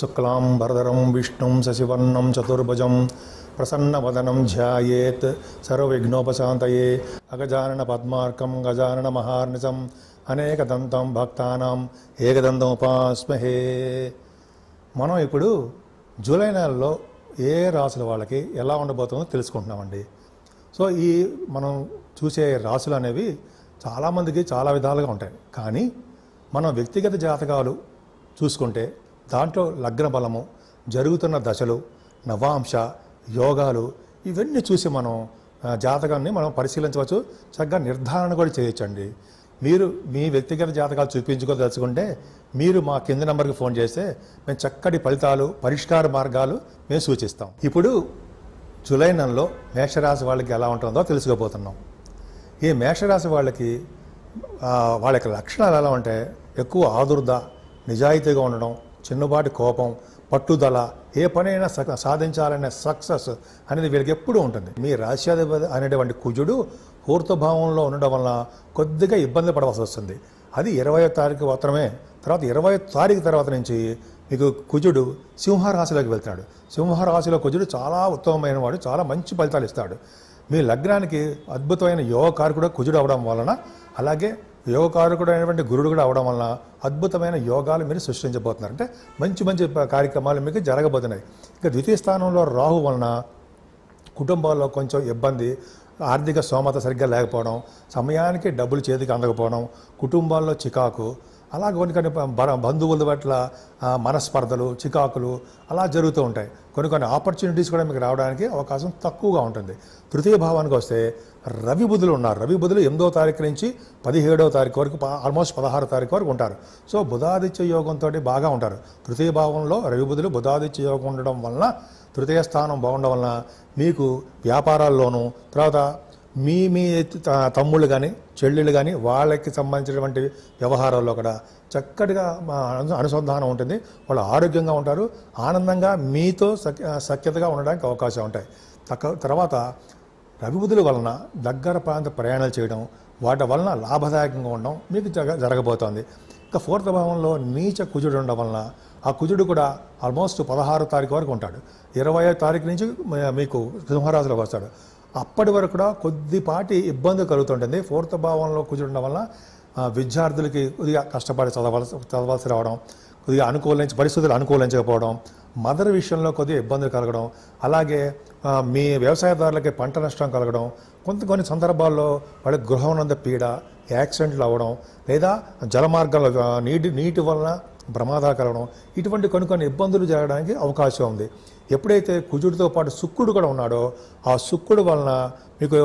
శుక్లాం శశివర్ణం చతుర్భుజం ప్రసన్నవదనం सशिवर्णं चतुर्भुजं प्रसन्नवदनं పద్మార్కం सर्वविघ्नोपशान्तये మహార్నిజం అనేక దంతం భక్తానం ఏకదంతం ఉపాస్మహే మనం ఇప్పుడు జూలై నెలలో ఏ రాసుల వాళ్ళకి ఎలా ఉండబోతుందో తెలుసుకుంటున్నామండి సో ఈ మనం చూసే రాసులు అనేవి చాలామందికి చాలా విధాలుగా ఉంటాయి కానీ మనం వ్యక్తిగత జాతకాలు చూసుకుంటే దాంట్లో లగ్న బలము జరుగుతున్న దశలు నవాంశ యోగాలు ఇవన్నీ చూసి మనం జాతకాన్ని మనం పరిశీలించవచ్చు చక్కగా నిర్ధారణ కూడా చేయొచ్చండి మీరు మీ వ్యక్తిగత జాతకాలు చూపించుకోదలుచుకుంటే మీరు మా కింద నెంబర్కి ఫోన్ చేస్తే మేము చక్కటి ఫలితాలు పరిష్కార మార్గాలు మేము సూచిస్తాం ఇప్పుడు జులై నెలలో మేషరాశి వాళ్ళకి ఎలా ఉంటుందో తెలుసుకోబోతున్నాం ఈ మేషరాశి వాళ్ళకి వాళ్ళ యొక్క లక్షణాలు ఎలా ఉంటాయి ఎక్కువ ఆదుర్ద నిజాయితీగా ఉండడం చిన్నపాటి కోపం పట్టుదల ఏ పనైనా సాధించాలనే సక్సెస్ అనేది వీళ్ళకి ఎప్పుడూ ఉంటుంది మీ రాష్ట్రాధిపతి అనేటువంటి కుజుడు హూర్తభావంలో ఉండడం వలన కొద్దిగా ఇబ్బంది పడవలసి వస్తుంది అది ఇరవై తారీఖు మాత్రమే తర్వాత ఇరవై తారీఖు తర్వాత నుంచి మీకు కుజుడు సింహరాశిలోకి వెళ్తాడు సింహరాశిలో కుజుడు చాలా ఉత్తమమైన వాడు చాలా మంచి ఫలితాలు ఇస్తాడు మీ లగ్నానికి అద్భుతమైన కూడా కుజుడు అవడం వలన అలాగే యోగకారకుడు అయినటువంటి గురుడు కూడా అవడం వలన అద్భుతమైన యోగాలు మీరు సృష్టించబోతున్నారు అంటే మంచి మంచి కార్యక్రమాలు మీకు జరగబోతున్నాయి ఇంకా ద్వితీయ స్థానంలో రాహు వలన కుటుంబాల్లో కొంచెం ఇబ్బంది ఆర్థిక సోమత సరిగ్గా లేకపోవడం సమయానికి డబ్బులు చేతికి అందకపోవడం కుటుంబాల్లో చికాకు అలా కొన్ని కొన్ని బంధువుల పట్ల మనస్పర్ధలు చికాకులు అలా జరుగుతూ ఉంటాయి కొన్ని కొన్ని ఆపర్చునిటీస్ కూడా మీకు రావడానికి అవకాశం తక్కువగా ఉంటుంది తృతీయ భావానికి వస్తే రవి బుధులు ఉన్నారు రవి బుధులు ఎనిమిదో తారీఖు నుంచి పదిహేడవ తారీఖు వరకు ఆల్మోస్ట్ పదహారు తారీఖు వరకు ఉంటారు సో బుధాదిత్య యోగంతో బాగా ఉంటారు తృతీయ భావంలో రవి బుధులు బుధాదిత్య యోగం ఉండడం వలన తృతీయ స్థానం బాగుండడం వలన మీకు వ్యాపారాల్లోనూ తర్వాత మీ మీ తమ్ముళ్ళు కానీ చెల్లెళ్ళు కానీ వాళ్ళకి సంబంధించినటువంటి వ్యవహారాల్లో కూడా చక్కటిగా మా అనుసంధానం ఉంటుంది వాళ్ళు ఆరోగ్యంగా ఉంటారు ఆనందంగా మీతో సఖ్యతగా ఉండడానికి అవకాశం ఉంటాయి తర్వాత రవిబుధుల వలన దగ్గర ప్రాంత ప్రయాణాలు చేయడం వాటి వలన లాభదాయకంగా ఉండడం మీకు జరగ జరగబోతోంది ఇంకా ఫోర్త్ భావంలో నీచ కుజుడు ఉండడం వలన ఆ కుజుడు కూడా ఆల్మోస్ట్ పదహారో తారీఖు వరకు ఉంటాడు ఇరవై తారీఖు నుంచి మీకు సింహరాజులకు వస్తాడు అప్పటి వరకు కూడా కొద్దిపాటి ఇబ్బంది కలుగుతుంటుంది ఫోర్త్ భావంలో కూర్చుండడం వల్ల విద్యార్థులకి కొద్దిగా కష్టపడి చదవాల్సి చదవాల్సి రావడం కొద్దిగా అనుకూలించి పరిస్థితులు అనుకూలించకపోవడం మదర్ విషయంలో కొద్దిగా ఇబ్బందులు కలగడం అలాగే మీ వ్యవసాయదారులకి పంట నష్టం కలగడం కొంత కొన్ని సందర్భాల్లో వాళ్ళ గృహం పీడ యాక్సిడెంట్లు అవ్వడం లేదా జలమార్గంలో నీటి నీటి వలన ప్రమాదాలు కలగడం ఇటువంటి కొన్ని ఇబ్బందులు జరగడానికి అవకాశం ఉంది ఎప్పుడైతే కుజుడితో పాటు శుక్రుడు కూడా ఉన్నాడో ఆ శుక్రుడు వలన మీకు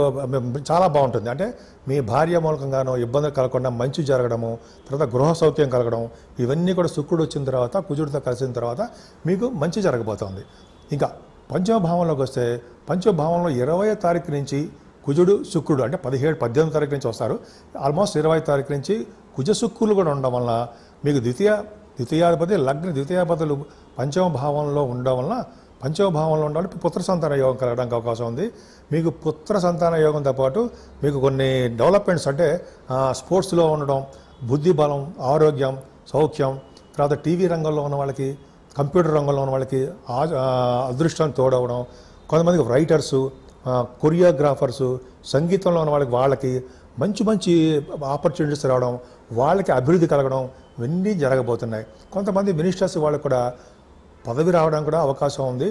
చాలా బాగుంటుంది అంటే మీ భార్య మూలకంగానో ఇబ్బందులు కలగకుండా మంచి జరగడము తర్వాత గృహ సౌక్యం కలగడం ఇవన్నీ కూడా శుక్రుడు వచ్చిన తర్వాత కుజుడితో కలిసిన తర్వాత మీకు మంచి జరగబోతోంది ఇంకా పంచమభావంలోకి వస్తే పంచమభావంలో ఇరవై తారీఖు నుంచి కుజుడు శుక్రుడు అంటే పదిహేడు పద్దెనిమిది తారీఖు నుంచి వస్తారు ఆల్మోస్ట్ ఇరవై తారీఖు నుంచి కుజ శుక్రులు కూడా ఉండడం వల్ల మీకు ద్వితీయ ద్వితీయాధిపతి లగ్న ద్వితీయాధిపతులు పంచమ భావంలో ఉండడం వలన పంచమ భావంలో ఉండాలి పుత్ర సంతాన యోగం కలగడానికి అవకాశం ఉంది మీకు పుత్ర సంతాన యోగంతో పాటు మీకు కొన్ని డెవలప్మెంట్స్ అంటే స్పోర్ట్స్లో ఉండడం బుద్ధి బలం ఆరోగ్యం సౌఖ్యం తర్వాత టీవీ రంగంలో ఉన్న వాళ్ళకి కంప్యూటర్ రంగంలో ఉన్న వాళ్ళకి అదృష్టం తోడవడం కొంతమందికి రైటర్సు కొరియోగ్రాఫర్సు సంగీతంలో ఉన్న వాళ్ళకి వాళ్ళకి మంచి మంచి ఆపర్చునిటీస్ రావడం వాళ్ళకి అభివృద్ధి కలగడం ఇవన్నీ జరగబోతున్నాయి కొంతమంది మినిస్టర్స్ వాళ్ళకు కూడా పదవి రావడానికి కూడా అవకాశం ఉంది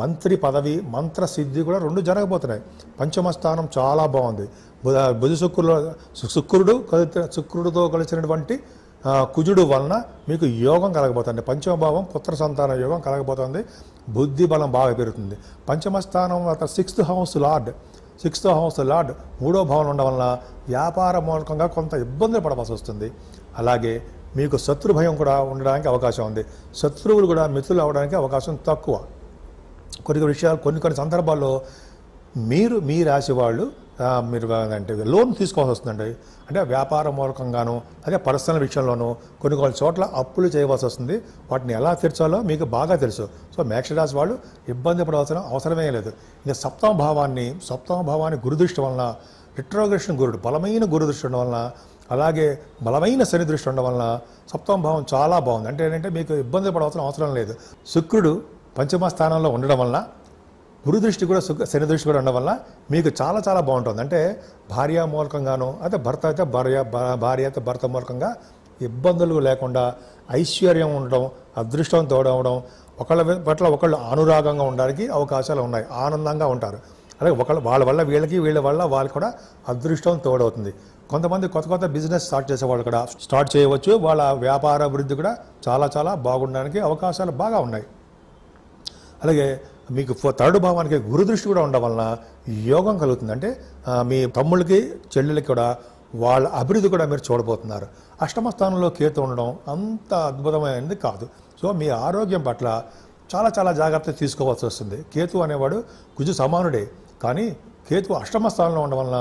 మంత్రి పదవి మంత్ర సిద్ధి కూడా రెండు జరగబోతున్నాయి పంచమ స్థానం చాలా బాగుంది బుధ బుధ శుక్రులో శుక్రుడు శుక్రుడితో కలిసినటువంటి కుజుడు వలన మీకు యోగం కలగబోతుంది పంచమభావం పుత్ర సంతాన యోగం కలగబోతుంది బుద్ధి బలం బాగా పెరుగుతుంది పంచమ స్థానం sixth house lord sixth house lord మూడో భవనం ఉండడం వలన వ్యాపార మూలకంగా కొంత ఇబ్బందులు పడవలసి వస్తుంది అలాగే మీకు శత్రు భయం కూడా ఉండడానికి అవకాశం ఉంది శత్రువులు కూడా మిత్రులు అవడానికి అవకాశం తక్కువ కొన్ని కొన్ని విషయాలు కొన్ని కొన్ని సందర్భాల్లో మీరు మీ రాశి వాళ్ళు మీరు అంటే లోన్ తీసుకోవాల్సి వస్తుందండి అంటే వ్యాపార మూలకంగాను అదే పర్సనల్ విషయంలోనూ కొన్ని కొన్ని చోట్ల అప్పులు చేయవలసి వస్తుంది వాటిని ఎలా తీర్చాలో మీకు బాగా తెలుసు సో మేక్షరాశి వాళ్ళు ఇబ్బంది పడవలసిన అవసరమే లేదు ఇంకా సప్తమ భావాన్ని సప్తమ భావాన్ని గురుదృష్టి వలన రిట్రోగ్రెషన్ గురుడు బలమైన గురుదృష్టి వలన అలాగే బలమైన శని దృష్టి ఉండడం వలన సప్తమ భావం చాలా బాగుంది అంటే ఏంటంటే మీకు ఇబ్బంది పడవలసిన అవసరం లేదు శుక్రుడు పంచమ స్థానంలో ఉండడం వలన గురు దృష్టి కూడా సుఖ శని దృష్టి కూడా ఉండడం వల్ల మీకు చాలా చాలా బాగుంటుంది అంటే భార్య మూలకంగాను అయితే భర్త అయితే భార్య భార్య అయితే భర్త మూలకంగా ఇబ్బందులు లేకుండా ఐశ్వర్యం ఉండడం అదృష్టం తోడవడం ఒకళ్ళ పట్ల ఒకళ్ళు అనురాగంగా ఉండడానికి అవకాశాలు ఉన్నాయి ఆనందంగా ఉంటారు అలాగే ఒక వాళ్ళ వల్ల వీళ్ళకి వీళ్ళ వల్ల వాళ్ళు కూడా అదృష్టం తోడవుతుంది కొంతమంది కొత్త కొత్త బిజినెస్ స్టార్ట్ చేసేవాళ్ళు కూడా స్టార్ట్ చేయవచ్చు వాళ్ళ వ్యాపార అభివృద్ధి కూడా చాలా చాలా బాగుండడానికి అవకాశాలు బాగా ఉన్నాయి అలాగే మీకు థర్డ్ భావానికి గురుదృష్టి కూడా ఉండడం వలన యోగం కలుగుతుంది అంటే మీ తమ్ముళ్ళకి చెల్లెలకి కూడా వాళ్ళ అభివృద్ధి కూడా మీరు చూడబోతున్నారు అష్టమ స్థానంలో కేతు ఉండడం అంత అద్భుతమైనది కాదు సో మీ ఆరోగ్యం పట్ల చాలా చాలా జాగ్రత్త తీసుకోవాల్సి వస్తుంది కేతు అనేవాడు కుజు సమానుడే కానీ కేతు అష్టమ స్థానంలో ఉండడం వలన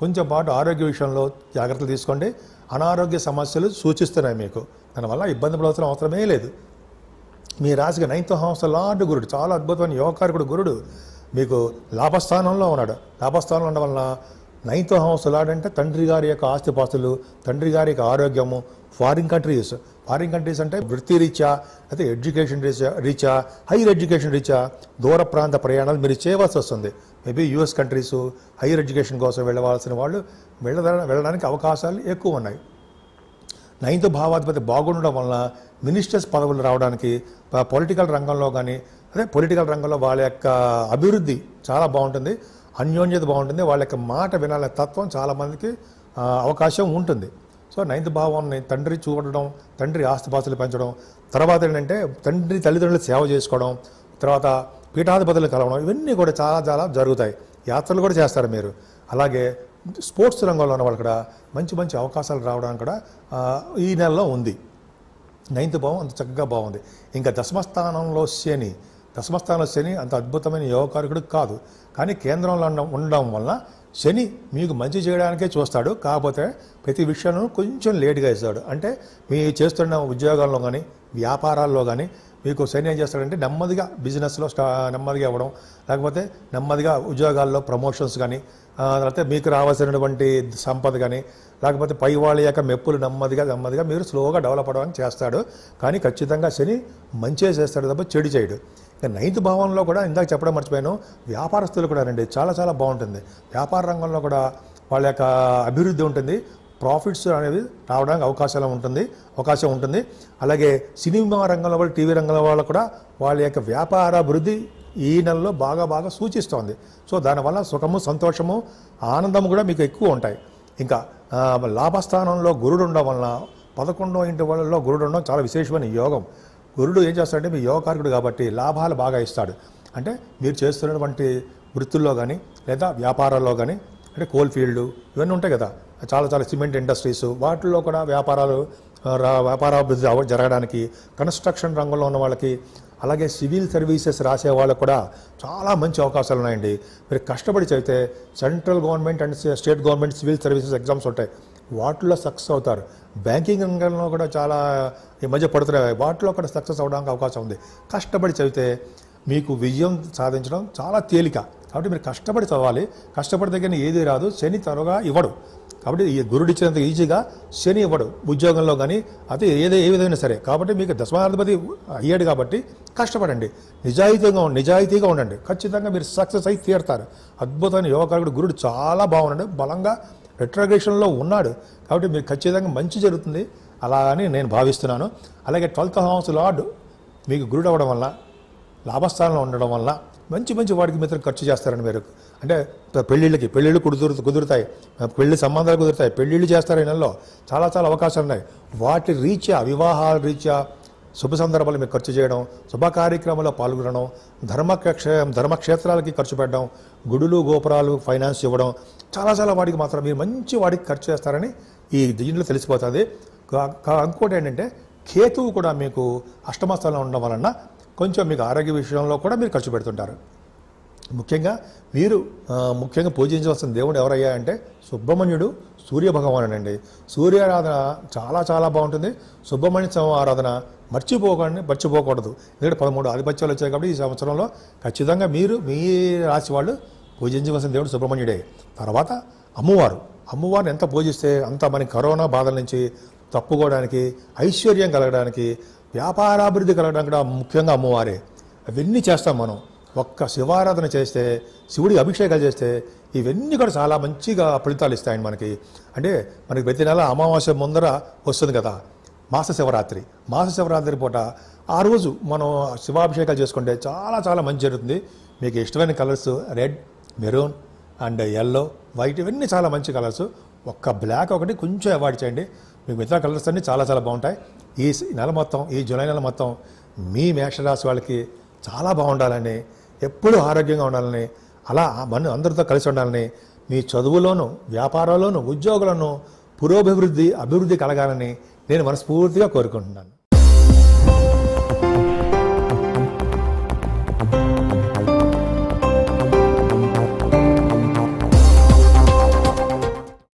కొంచెం పాటు ఆరోగ్య విషయంలో జాగ్రత్తలు తీసుకోండి అనారోగ్య సమస్యలు సూచిస్తున్నాయి మీకు దానివల్ల ఇబ్బంది పడవలసిన అవసరమే లేదు మీ రాశికి నైన్త్ హౌస్ లాంటి గురుడు చాలా అద్భుతమైన యోగకారకుడు గురుడు మీకు లాభస్థానంలో ఉన్నాడు లాభస్థానంలో ఉండడం వలన నైన్త్ హౌస్ లాడంటే తండ్రి గారి యొక్క ఆస్తిపాస్తులు తండ్రి గారి యొక్క ఆరోగ్యము ఫారిన్ కంట్రీస్ ఫారిన్ కంట్రీస్ అంటే వృత్తి రీత్యా అయితే ఎడ్యుకేషన్ రీచా రీచా హైయర్ ఎడ్యుకేషన్ రీచా దూర ప్రాంత ప్రయాణాలు మీరు చేయవలసి వస్తుంది maybe US countries higher education కోసం వెళ్ళవలసిన వాళ్ళు వెళ్ళ వెళ్ళడానికి అవకాశాలు ఎక్కువ ఉన్నాయి నైన్త్ భావాధిపతి బాగుండడం వలన మినిస్టర్స్ పదవులు రావడానికి పొలిటికల్ రంగంలో కానీ అదే పొలిటికల్ రంగంలో వాళ్ళ యొక్క అభివృద్ధి చాలా బాగుంటుంది అన్యోన్యత బాగుంటుంది వాళ్ళ యొక్క మాట వినాలనే తత్వం చాలామందికి అవకాశం ఉంటుంది సో నైన్త్ భావాన్ని తండ్రి చూడడం తండ్రి ఆస్తిపాస్తులు పెంచడం తర్వాత ఏంటంటే తండ్రి తల్లిదండ్రులు సేవ చేసుకోవడం తర్వాత పీఠాధిపతులు కలవడం ఇవన్నీ కూడా చాలా చాలా జరుగుతాయి యాత్రలు కూడా చేస్తారు మీరు అలాగే స్పోర్ట్స్ రంగంలో ఉన్న వాళ్ళు కూడా మంచి మంచి అవకాశాలు రావడానికి కూడా ఈ నెలలో ఉంది నైన్త్ భావం అంత చక్కగా బాగుంది ఇంకా దశమస్థానంలో శని దశమస్థానంలో శని అంత అద్భుతమైన యోగకారకుడు కాదు కానీ కేంద్రంలో ఉండడం వలన శని మీకు మంచి చేయడానికే చూస్తాడు కాకపోతే ప్రతి విషయంలో కొంచెం లేట్గా ఇస్తాడు అంటే మీ చేస్తున్న ఉద్యోగాల్లో కానీ వ్యాపారాల్లో కానీ మీకు సైన్ ఏం చేస్తాడంటే నెమ్మదిగా బిజినెస్లో స్టా నెమ్మదిగా ఇవ్వడం లేకపోతే నెమ్మదిగా ఉద్యోగాల్లో ప్రమోషన్స్ కానీ లేకపోతే మీకు రావాల్సినటువంటి సంపద కానీ లేకపోతే పై వాళ్ళ యొక్క మెప్పులు నెమ్మదిగా నెమ్మదిగా మీరు స్లోగా డెవలప్ అవ్వడానికి చేస్తాడు కానీ ఖచ్చితంగా శని మంచిగా చేస్తాడు తప్ప చెడు చేయడు ఇంకా నైన్త్ భావంలో కూడా ఇందాక చెప్పడం మర్చిపోయాను వ్యాపారస్తులు కూడా రండి చాలా చాలా బాగుంటుంది వ్యాపార రంగంలో కూడా వాళ్ళ యొక్క అభివృద్ధి ఉంటుంది ప్రాఫిట్స్ అనేది రావడానికి అవకాశాలు ఉంటుంది అవకాశం ఉంటుంది అలాగే సినిమా రంగంలో వాళ్ళు టీవీ రంగంలో వాళ్ళు కూడా వాళ్ళ యొక్క వ్యాపార అభివృద్ధి ఈ నెలలో బాగా బాగా సూచిస్తోంది సో దానివల్ల సుఖము సంతోషము ఆనందము కూడా మీకు ఎక్కువ ఉంటాయి ఇంకా లాభస్థానంలో గురుడు ఉండడం వలన పదకొండో ఇంటి వాళ్ళలో గురుడు ఉండడం చాలా విశేషమైన యోగం గురుడు ఏం చేస్తాడంటే మీ యోగకారకుడు కాబట్టి లాభాలు బాగా ఇస్తాడు అంటే మీరు చేస్తున్నటువంటి వృత్తుల్లో కానీ లేదా వ్యాపారాల్లో కానీ అంటే కోల్ ఫీల్డ్ ఇవన్నీ ఉంటాయి కదా చాలా చాలా సిమెంట్ ఇండస్ట్రీస్ వాటిల్లో కూడా వ్యాపారాలు వ్యాపారాభివృద్ధి జరగడానికి కన్స్ట్రక్షన్ రంగంలో ఉన్న వాళ్ళకి అలాగే సివిల్ సర్వీసెస్ రాసే వాళ్ళకు కూడా చాలా మంచి అవకాశాలు ఉన్నాయండి మీరు కష్టపడి చదివితే central government and state government civil services exams ఉంటాయి వాటిలో సక్సెస్ అవుతారు బ్యాంకింగ్ రంగంలో కూడా చాలా ఈ మధ్య పడుతున్నాయి వాటిలో కూడా సక్సెస్ అవడానికి అవకాశం ఉంది కష్టపడి చదివితే మీకు విజయం సాధించడం చాలా తేలిక కాబట్టి మీరు కష్టపడి చదవాలి కష్టపడి దగ్గర ఏది రాదు శని త్వరగా ఇవ్వడు కాబట్టి ఈ గురుడు ఇచ్చినంత ఈజీగా శని ఇవ్వడు ఉద్యోగంలో కానీ అది ఏదో ఏ విధమైనా సరే కాబట్టి మీకు దశమాధిపతి అయ్యాడు కాబట్టి కష్టపడండి నిజాయితీగా నిజాయితీగా ఉండండి ఖచ్చితంగా మీరు సక్సెస్ అయి తీరుతారు అద్భుతమైన యువకాలకుడు గురుడు చాలా బాగున్నాడు బలంగా రెట్రగ్రేషన్లో ఉన్నాడు కాబట్టి మీరు ఖచ్చితంగా మంచి జరుగుతుంది అలా అని నేను భావిస్తున్నాను అలాగే ట్వెల్త్ హౌస్ లార్డు మీకు గురుడు అవ్వడం వల్ల లాభస్థానంలో ఉండడం వల్ల మంచి మంచి వాడికి మిత్రం ఖర్చు చేస్తారని మీరు అంటే పెళ్ళిళ్ళకి పెళ్ళిళ్ళు కుదురు కుదురుతాయి పెళ్లి సంబంధాలు కుదురుతాయి పెళ్ళిళ్ళు చేస్తారు ఈ నెలలో చాలా చాలా అవకాశాలు ఉన్నాయి వాటి రీత్యా వివాహాల రీత్యా శుభ సందర్భాలు మీరు ఖర్చు చేయడం శుభ కార్యక్రమంలో పాల్గొనడం ధర్మక్షే ధర్మక్షేత్రాలకి ఖర్చు పెట్టడం గుడులు గోపురాలు ఫైనాన్స్ ఇవ్వడం చాలా చాలా వాటికి మాత్రం మీరు మంచి వాడికి ఖర్చు చేస్తారని ఈ దీంట్లో తెలిసిపోతుంది ఇంకోటి ఏంటంటే కేతువు కూడా మీకు అష్టమస్థలం ఉండడం వలన కొంచెం మీకు ఆరోగ్య విషయంలో కూడా మీరు ఖర్చు పెడుతుంటారు ముఖ్యంగా వీరు ముఖ్యంగా పూజించవలసిన దేవుడు ఎవరయ్యా అంటే సుబ్రహ్మణ్యుడు సూర్య అండి సూర్యారాధన చాలా చాలా బాగుంటుంది సుబ్రహ్మణ్య స్వామి ఆరాధన మర్చిపోకండి మర్చిపోకూడదు ఎందుకంటే పదమూడు ఆధిపత్యాలు వచ్చాయి కాబట్టి ఈ సంవత్సరంలో ఖచ్చితంగా మీరు మీ రాశి వాళ్ళు పూజించవలసిన దేవుడు సుబ్రహ్మణ్యుడే తర్వాత అమ్మవారు అమ్మవారిని ఎంత పూజిస్తే అంత మనకి కరోనా బాధల నుంచి తప్పుకోవడానికి ఐశ్వర్యం కలగడానికి వ్యాపారాభివృద్ధి కలగడం కూడా ముఖ్యంగా అమ్మవారే అవన్నీ చేస్తాం మనం ఒక్క శివారాధన చేస్తే శివుడికి అభిషేకాలు చేస్తే ఇవన్నీ కూడా చాలా మంచిగా ఫలితాలు ఇస్తాయండి మనకి అంటే మనకి ప్రతి నెల అమావాస్య ముందర వస్తుంది కదా మాస శివరాత్రి మాస శివరాత్రి పూట ఆ రోజు మనం శివాభిషేకాలు చేసుకుంటే చాలా చాలా మంచి జరుగుతుంది మీకు ఇష్టమైన colours red maroon and yellow white ఇవన్నీ చాలా మంచి కలర్స్ ఒక్క బ్లాక్ ఒకటి కొంచెం అవాయిడ్ చేయండి మీకు మిగతా కలర్స్ అన్నీ చాలా చాలా బాగుంటాయి ఈ నెల మొత్తం ఈ జూలై నెల మొత్తం మీ మేషరాశి వాళ్ళకి చాలా బాగుండాలని ఎప్పుడూ ఆరోగ్యంగా ఉండాలని అలా మన అందరితో కలిసి ఉండాలని మీ చదువులోనూ వ్యాపారాల్లోనూ ఉద్యోగులను పురోభివృద్ధి అభివృద్ధి కలగాలని నేను మనస్ఫూర్తిగా కోరుకుంటున్నాను